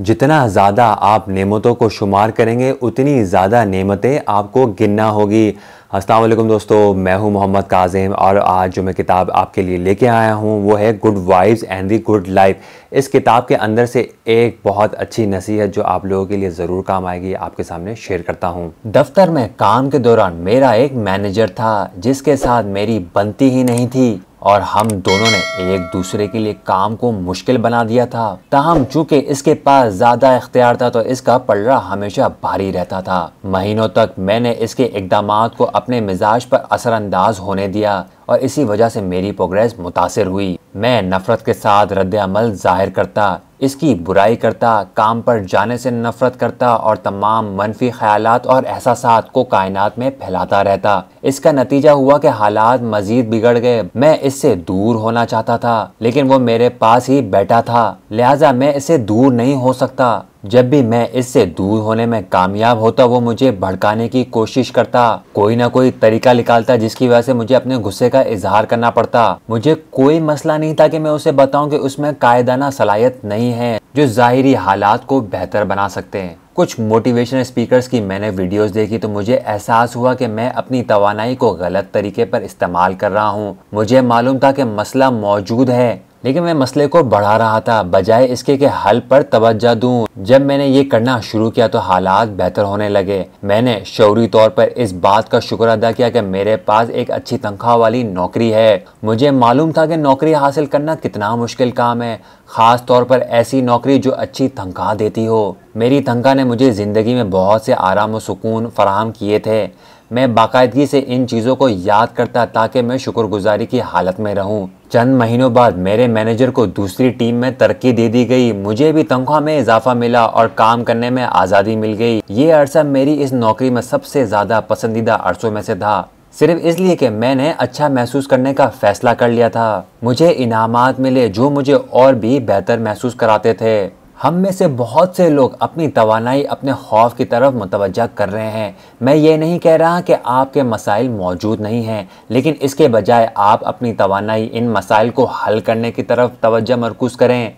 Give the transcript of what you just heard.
जितना ज़्यादा आप नेमतों को शुमार करेंगे उतनी ज़्यादा नेमतें आपको गिनना होगी असलम दोस्तों मैं हूं मोहम्मद काजिम और आज जो मैं किताब आपके लिए लेके आया हूं वो है good vibes and the good life इस किताब के अंदर से एक बहुत अच्छी नसीहत जो आप लोगों के लिए ज़रूर काम आएगी आपके सामने शेयर करता हूं दफ्तर में काम के दौरान मेरा एक मैनेजर था जिसके साथ मेरी बनती ही नहीं थी और हम दोनों ने एक दूसरे के लिए काम को मुश्किल बना दिया था तहम चूंकि इसके पास ज़्यादा इख्तियार था तो इसका पलड़ा हमेशा भारी रहता था महीनों तक मैंने इसके इकदाम को अपने मिजाज पर असरअंदाज होने दिया और इसी वजह से मेरी प्रोग्रेस मुतासर हुई मैं नफ़रत के साथ रद्द अमल ज़ाहिर करता इसकी बुराई करता काम पर जाने से नफरत करता और तमाम मनफी ख्याल और एहसास को कायनात में फैलाता रहता इसका नतीजा हुआ कि हालात मजीद बिगड़ गए मैं इससे दूर होना चाहता था लेकिन वो मेरे पास ही बैठा था लिहाजा मैं इससे दूर नहीं हो सकता जब भी मैं इससे दूर होने में कामयाब होता वो मुझे भड़काने की कोशिश करता कोई ना कोई तरीका निकालता जिसकी वजह से मुझे अपने गुस्से का इजहार करना पड़ता मुझे कोई मसला नहीं था कि मैं उसे बताऊं कि उसमें कायदाना सलाहियत नहीं है जो ज़ाहरी हालात को बेहतर बना सकते हैं कुछ मोटिवेशनल स्पीकर्स की मैंने वीडियोस देखी तो मुझे एहसास हुआ कि मैं अपनी तवानाई को गलत तरीके पर इस्तेमाल कर रहा हूँ मुझे मालूम था कि मसला मौजूद है लेकिन मैं मसले को बढ़ा रहा था बजाय इसके के हल पर तवज्जा दूं जब मैंने ये करना शुरू किया तो हालात बेहतर होने लगे मैंने शौरी तौर पर इस बात का शुक्र अदा किया कि मेरे पास एक अच्छी तनख्वाह वाली नौकरी है मुझे मालूम था कि नौकरी हासिल करना कितना मुश्किल काम है ख़ास तौर पर ऐसी नौकरी जो अच्छी तनख्वाह देती हो मेरी तनख्वाह ने मुझे ज़िंदगी में बहुत से आराम और सुकून फराहम किए थे मैं बाकायदगी से इन चीज़ों को याद करता ताकि मैं शुक्रगुजारी की हालत में रहूं चंद महीनों बाद मेरे मैनेजर को दूसरी टीम में तरक्की दे दी गई मुझे भी तनख्वाह में इजाफा मिला और काम करने में आज़ादी मिल गई ये अरसा मेरी इस नौकरी में सबसे ज़्यादा पसंदीदा अरसों में से था सिर्फ इसलिए कि मैंने अच्छा महसूस करने का फैसला कर लिया था मुझे इनामात मिले जो मुझे और भी बेहतर महसूस कराते थे हम में से बहुत से लोग अपनी तोानाई अपने खौफ की तरफ मुतवजह कर रहे हैं मैं ये नहीं कह रहा कि आपके मसाइल मौजूद नहीं हैं लेकिन इसके बजाय आप अपनी तोानाई इन मसाइल को हल करने की तरफ तवज्जो मरकूज़ करें